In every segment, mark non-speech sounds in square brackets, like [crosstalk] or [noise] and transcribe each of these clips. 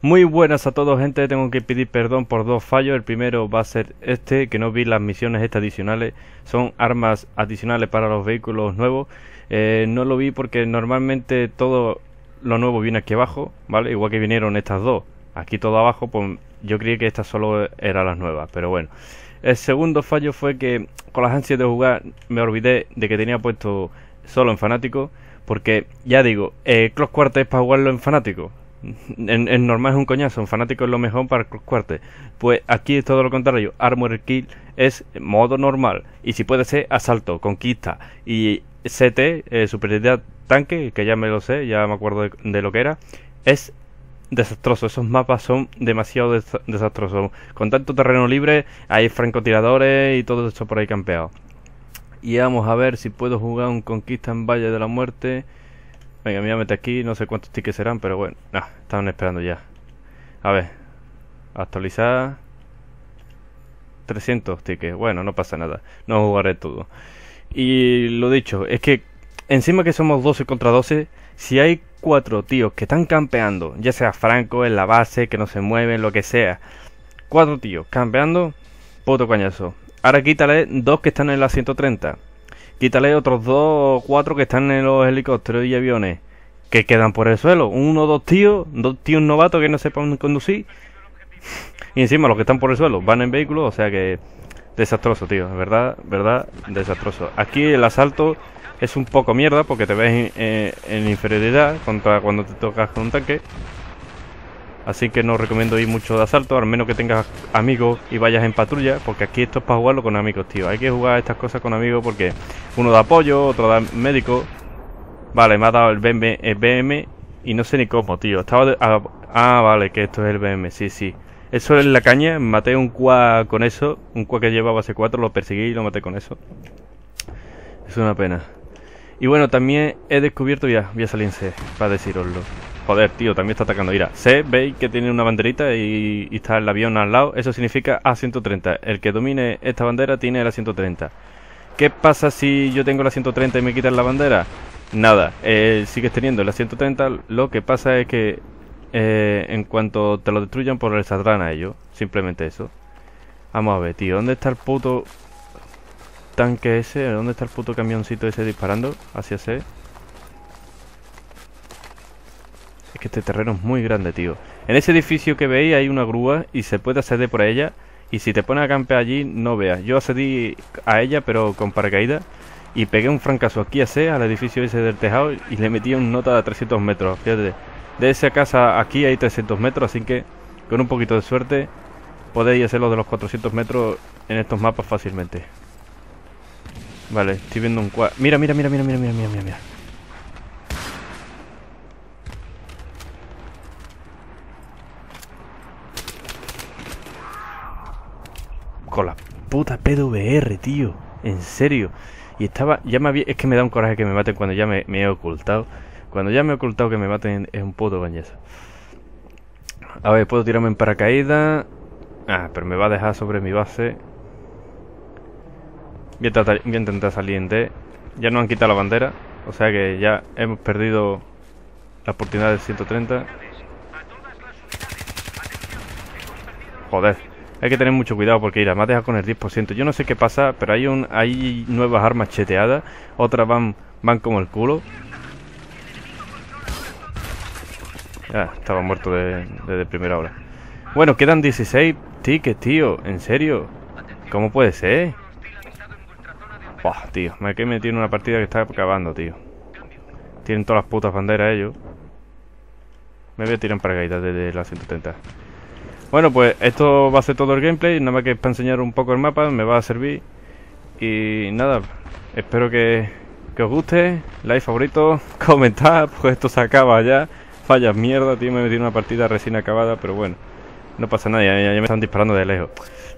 Muy buenas a todos gente, tengo que pedir perdón por dos fallos, el primero va a ser este, que no vi las misiones estas adicionales, son armas adicionales para los vehículos nuevos, eh, no lo vi porque normalmente todo lo nuevo viene aquí abajo, ¿vale? Igual que vinieron estas dos, aquí todo abajo, pues yo creí que estas solo eran las nuevas, pero bueno. El segundo fallo fue que con las ansias de jugar me olvidé de que tenía puesto solo en fanático, porque ya digo, eh, Clock es para jugarlo en fanático, en, normal es un coñazo, un fanático es lo mejor para Cruz Pues aquí es todo lo contrario. Armor Kill es modo normal. Y si puede ser asalto, conquista y CT, eh, superioridad tanque, que ya me lo sé, ya me acuerdo de, lo que era, es desastroso. Esos mapas son demasiado desastrosos. Con tanto terreno libre, hay francotiradores y todo eso por ahí campeado. Y vamos a ver si puedo jugar un conquista en Valle de la Muerte. Venga, a meter aquí, no sé cuántos tickets serán, pero bueno, estaban esperando ya. A ver, actualizada 300 tickets, bueno, no pasa nada, no jugaré todo. Y lo dicho, es que encima que somos 12 contra 12, si hay cuatro tíos que están campeando, ya sea Franco en la base, que no se mueven, lo que sea, cuatro tíos campeando, puto coñazo, Ahora quítale dos que están en la 130 Quítale otros dos o cuatro que están en los helicópteros y aviones. Que quedan por el suelo. Uno o dos tíos, dos tíos novatos que no sepan conducir. Y encima los que están por el suelo van en vehículos, o sea que desastroso, tío, verdad, verdad, desastroso. Aquí el asalto es un poco mierda porque te ves en, eh, en inferioridad contra cuando te tocas con un tanque. Así que no recomiendo ir mucho de asalto, al menos que tengas amigos y vayas en patrulla, porque aquí esto es para jugarlo con amigos, tío. Hay que jugar estas cosas con amigos porque uno da apoyo, otro da médico. Vale, me ha dado el BM, el BM y no sé ni cómo, tío. Estaba ah, ah, vale, que esto es el BM, sí, sí. Eso es la caña, maté un cua con eso, un cua que llevaba hace 4 lo perseguí y lo maté con eso. Es una pena. Y bueno, también he descubierto ya, voy a salirse para deciroslo. Joder, tío, también está atacando Ira. Se veis que tiene una banderita y, está el avión al lado. Eso significa A130. El que domine esta bandera tiene el A130. ¿Qué pasa si yo tengo la 130 y me quitan la bandera? Nada, eh, sigues teniendo la 130. Lo que pasa es que eh, en cuanto te lo destruyan, por pues el saldrán a ellos. Simplemente eso. Vamos a ver, tío. ¿Dónde está el puto tanque ese? ¿Dónde está el puto camioncito ese disparando hacia C? que este terreno es muy grande, tío. En ese edificio que veis hay una grúa y se puede acceder por ella. Y si te pones a campear allí, no veas. Yo accedí a ella, pero con paracaídas. Y pegué un francazo aquí a C, al edificio ese del tejado, y le metí un nota de 300 metros. Fíjate, de esa casa aquí hay 300 metros, así que con un poquito de suerte podéis hacer los de los 400 metros en estos mapas fácilmente. Vale, estoy viendo un cuadro. Mira, mira, mira, mira, mira, mira, mira, mira. la puta PWR tío. En serio. Y estaba, ya me había, es que me da un coraje que me maten cuando ya me, he ocultado. Cuando ya me he ocultado que me maten es un puto bañeza. A ver, puedo tirarme en paracaídas. Ah, pero me va a dejar sobre mi base. Voy a, voy a intentar salir en D. Ya no han quitado la bandera. O sea que ya hemos perdido la oportunidad de 130. Joder. Hay que tener mucho cuidado porque ir más deja con el 10%. Yo no sé qué pasa, pero hay un hay nuevas armas cheteadas. Otras van, van como el culo. estaba muerto desde de, primera hora. Bueno, quedan 16 tickets, tío. ¿En serio? ¿Cómo puede ser? Buah, tío. Me he metido una partida que está acabando, tío. Tienen todas las putas banderas ellos. Me voy a tirar en paracaídas desde la 130. Bueno, pues esto va a ser todo el gameplay, nada más que para enseñar un poco el mapa, me va a servir. Y nada, espero que, os guste, like, favorito, [laughs] comentad, pues esto se acaba ya. Fallas mierda, tío, me he metido una partida recién acabada, pero bueno, no pasa nada, ya, me están disparando de lejos.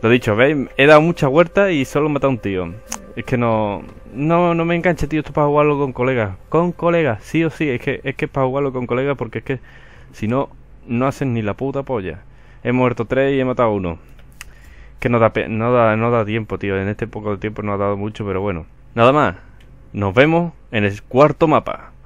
Lo dicho, ¿veis? He dado mucha vuelta y solo he matado a un tío. Es que no, no, me enganche, tío, esto es para jugarlo con colegas. Con colegas, sí o sí, es que es, que es para jugarlo con colegas porque es que si no, no hacen ni la puta polla he muerto tres y he matado uno. Que no da, no no da tiempo, tío. En este poco tiempo no ha dado mucho, pero bueno. Nada más. Nos vemos en el cuarto mapa.